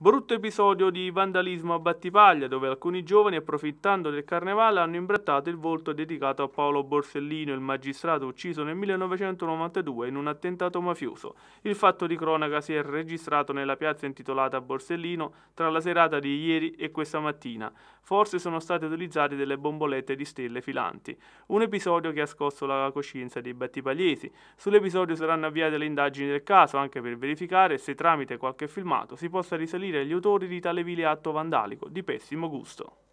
Brutto episodio di vandalismo a Battipaglia, dove alcuni giovani, approfittando del carnevale, hanno imbrattato il volto dedicato a Paolo Borsellino, il magistrato ucciso nel 1992 in un attentato mafioso. Il fatto di cronaca si è registrato nella piazza intitolata Borsellino tra la serata di ieri e questa mattina. Forse sono state utilizzate delle bombolette di stelle filanti. Un episodio che ha scosso la coscienza dei battipagliesi. Sull'episodio saranno avviate le indagini del caso, anche per verificare se tramite qualche filmato si possa risalire punire gli autori di tale vile atto vandalico, di pessimo gusto.